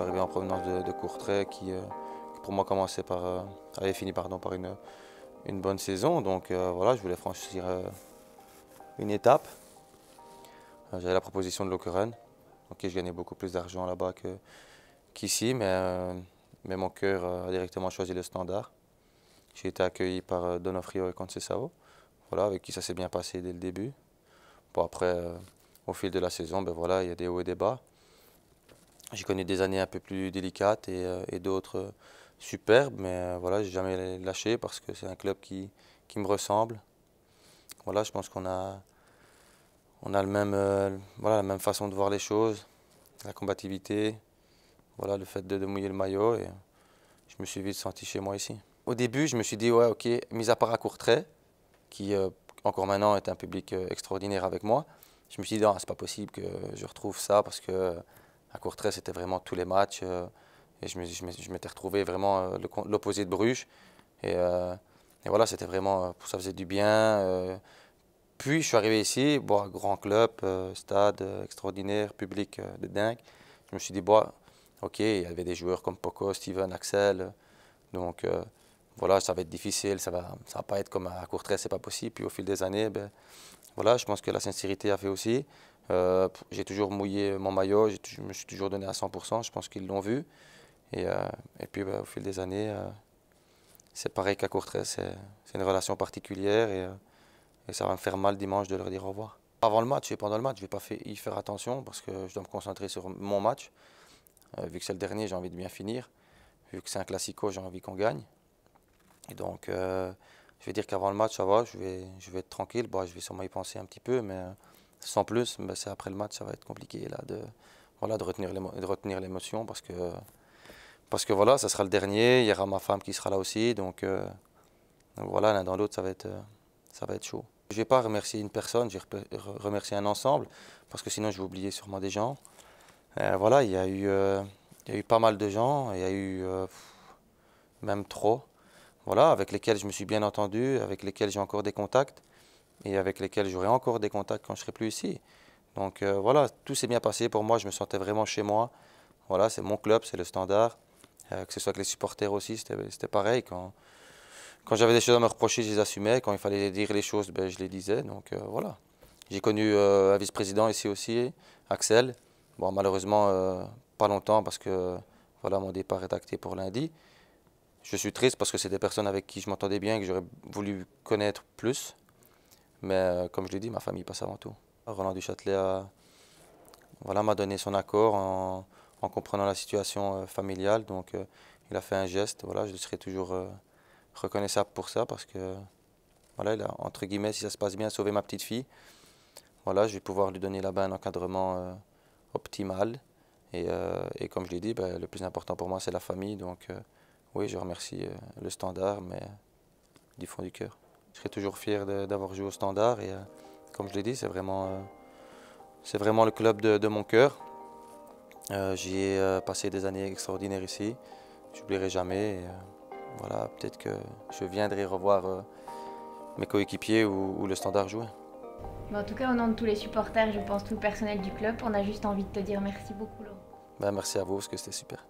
suis arrivé en provenance de, Courtrai euh, qui, pour moi par, euh, avait fini pardon, par une, une bonne saison. Donc euh, voilà, je voulais franchir une étape. J'avais la proposition de Lokeren. Ok, je gagnais beaucoup plus d'argent là-bas qu'ici, mais, mais mon cœur a directement choisi le standard. J'ai été accueilli par Donofrio et Concesao, voilà, avec qui ça s'est bien passé dès le début. Bon, après, au fil de la saison, ben voilà, il y a des hauts et des bas. J'ai connu des années un peu plus délicates et, euh, et d'autres euh, superbes, mais euh, voilà, j'ai jamais lâché parce que c'est un club qui, qui, me ressemble. Voilà, je pense qu'on a, on a le même, voilà, la même façon de voir les choses, la combativité, voilà, le fait de, mouiller le maillot. Et je me suis vite senti chez moi ici. Au début, je me suis dit, ouais, ok, mis à part à Courtrai, qui encore maintenant est un public extraordinaire avec moi, je me suis dit, non, c'est pas possible que je retrouve ça parce que à Courtrai, c'était vraiment tous les matchs. Euh, et je m'étais retrouvé vraiment euh, l'opposé de Bruges. Et, euh, voilà, c'était vraiment, ça faisait du bien. Puis je suis arrivé ici, bon, grand club, stade extraordinaire, public de dingue. Je me suis dit, ok, il y avait des joueurs comme Poco, Steven, Axel. donc voilà, ça va être difficile, ça va, ça va pas être comme à Courtrai, c'est pas possible. Puis au fil des années, ben, voilà, je pense que la sincérité a fait aussi. Euh, j'ai toujours mouillé mon maillot, je me suis toujours donné à 100%, je pense qu'ils l'ont vu. Et, euh, et puis bah, au fil des années, euh, c'est pareil qu'à Courtrai, c'est une relation particulière et, ça va me faire mal dimanche de leur dire au revoir. Avant le match et pendant le match, je ne vais pas y faire attention parce que je dois me concentrer sur mon match. vu que c'est le dernier, j'ai envie de bien finir. Vu que c'est un classico, j'ai envie qu'on gagne. Et donc, je vais dire qu'avant le match, ça va, je vais, je vais être tranquille. Bah, je vais sûrement y penser un petit peu, mais sans plus, ben c'est après le match, ça va être compliqué là, de, voilà, de retenir l'émotion parce que, parce que voilà, ça sera le dernier. Il y aura ma femme qui sera là aussi. Donc, euh, voilà, l'un dans l'autre, ça, va être, euh, ça va être chaud. Je ne vais pas remercier une personne, je vais remercier un ensemble parce que sinon je vais oublier sûrement des gens. Euh, voilà, il y, a eu, eu, pas mal de gens, il y a eu même trop, voilà, avec lesquels je me suis bien entendu, avec lesquels j'ai encore des contacts et avec lesquels j'aurai encore des contacts quand je serai plus ici. Donc euh, voilà, tout s'est bien passé pour moi, je me sentais vraiment chez moi. Voilà, c'est mon club, c'est le standard. Euh, que ce soit avec les supporters aussi, c'était pareil. Quand, quand j'avais des choses à me reprocher, je les assumais. Quand il fallait dire les choses, ben, je les disais. Donc euh, voilà. J'ai connu un vice-président ici aussi, Axel. Bon, malheureusement, pas longtemps parce que voilà, mon départ est acté pour lundi. Je suis triste parce que c'est des personnes avec qui je m'entendais bien et que j'aurais voulu connaître plus. Mais euh, comme je l'ai dit, ma famille passe avant tout. Roland Duchâtelet euh, voilà, m'a donné son accord en, comprenant la situation euh, familiale. Donc il a fait un geste. Voilà, je serai toujours reconnaissable pour ça parce que voilà, il entre guillemets, si ça se passe bien, sauver ma petite fille. Voilà, je vais pouvoir lui donner là-bas un encadrement optimal. Et, comme je l'ai dit, ben, le plus important pour moi, c'est la famille. Donc oui, je remercie le standard, mais du fond du cœur. Je serai toujours fier d'avoir joué au standard et euh, comme je l'ai dit, c'est vraiment, euh, c'est vraiment le club de, mon cœur. Euh, j'y ai passé des années extraordinaires ici, je n'oublierai jamais. voilà, peut-être que je viendrai revoir mes coéquipiers ou, le standard jouer. en tout cas, au nom de tous les supporters, je pense tout le personnel du club, on a juste envie de te dire merci beaucoup Laurent. Ben, merci à vous parce que c'était super.